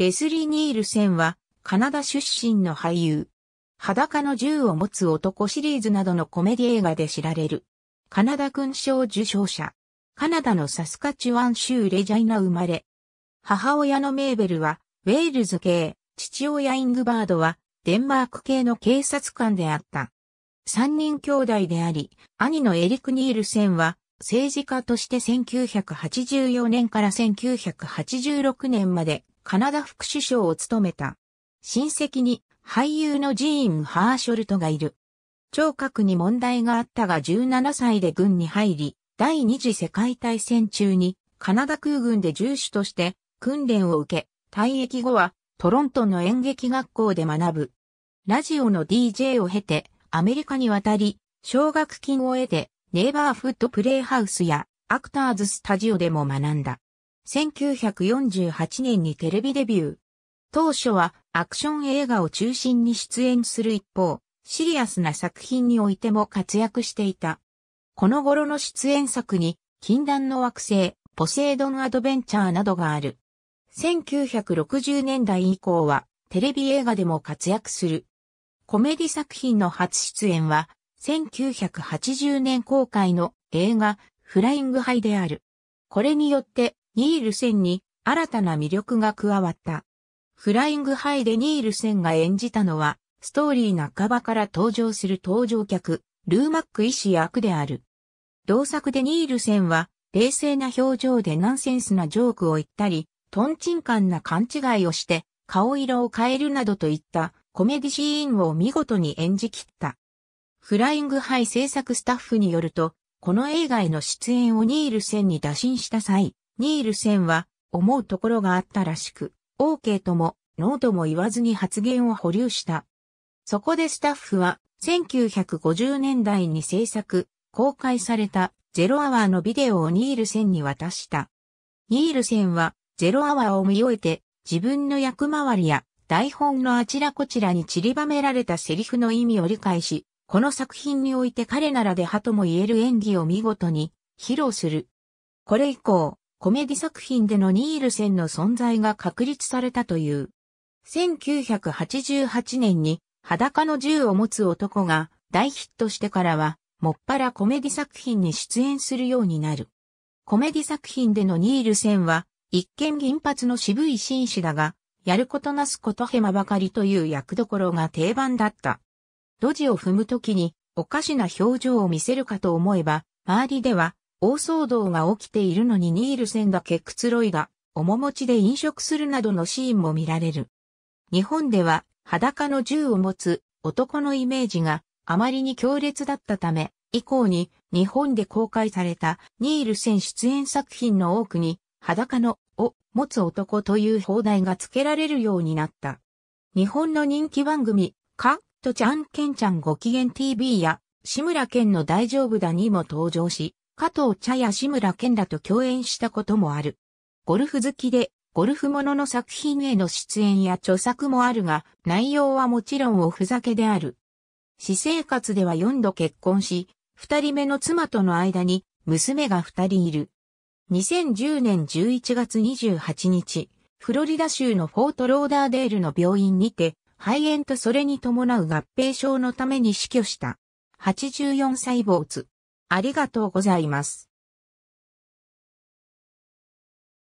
レスリー・ニールセンは、カナダ出身の俳優。裸の銃を持つ男シリーズなどのコメディ映画で知られる。カナダ勲章受賞者。カナダのサスカチュワン州レジャイナ生まれ。母親のメーベルは、ウェールズ系、父親イングバードは、デンマーク系の警察官であった。三人兄弟であり、兄のエリク・ニールセンは、政治家として1984年から1986年までカナダ副首相を務めた。親戚に俳優のジーン・ハーショルトがいる。聴覚に問題があったが17歳で軍に入り、第二次世界大戦中にカナダ空軍で重手として訓練を受け、退役後はトロントの演劇学校で学ぶ。ラジオの DJ を経てアメリカに渡り、奨学金を得てネイバーフットプレイハウスやアクターズスタジオでも学んだ。1948年にテレビデビュー。当初はアクション映画を中心に出演する一方、シリアスな作品においても活躍していた。この頃の出演作に、禁断の惑星、ポセイドンアドベンチャーなどがある。1960年代以降は、テレビ映画でも活躍する。コメディ作品の初出演は、1980年公開の映画、フライングハイである。これによって、ニールセンに新たな魅力が加わった。フライングハイでニールセンが演じたのは、ストーリー半ばから登場する登場客、ルーマック医師役である。同作でニールセンは、冷静な表情でナンセンスなジョークを言ったり、トンチンカンな勘違いをして、顔色を変えるなどといったコメディシーンを見事に演じ切った。フライングハイ制作スタッフによると、この映画への出演をニールセンに打診した際、ニールセンは思うところがあったらしく、OK ともノーとも言わずに発言を保留した。そこでスタッフは1950年代に制作、公開されたゼロアワーのビデオをニールセンに渡した。ニールセンはゼロアワーを見終えて自分の役回りや台本のあちらこちらに散りばめられたセリフの意味を理解し、この作品において彼ならではとも言える演技を見事に披露する。これ以降、コメディ作品でのニールセンの存在が確立されたという。1988年に裸の銃を持つ男が大ヒットしてからは、もっぱらコメディ作品に出演するようになる。コメディ作品でのニールセンは、一見銀髪の渋い紳士だが、やることなすことヘマばかりという役どころが定番だった。ドジを踏むときに、おかしな表情を見せるかと思えば、周りでは、大騒動が起きているのにニールセンだけくつろいだ、面持ちで飲食するなどのシーンも見られる。日本では裸の銃を持つ男のイメージがあまりに強烈だったため、以降に日本で公開されたニールセン出演作品の多くに裸のを持つ男という放題が付けられるようになった。日本の人気番組、カッとちゃんけんちゃんご機嫌 TV や、志村けんの大丈夫だにも登場し、加藤茶や志村健らと共演したこともある。ゴルフ好きで、ゴルフものの作品への出演や著作もあるが、内容はもちろんおふざけである。私生活では4度結婚し、2人目の妻との間に娘が2人いる。2010年11月28日、フロリダ州のフォートローダーデールの病院にて、肺炎とそれに伴う合併症のために死去した。84歳坊主。ありがとうございます。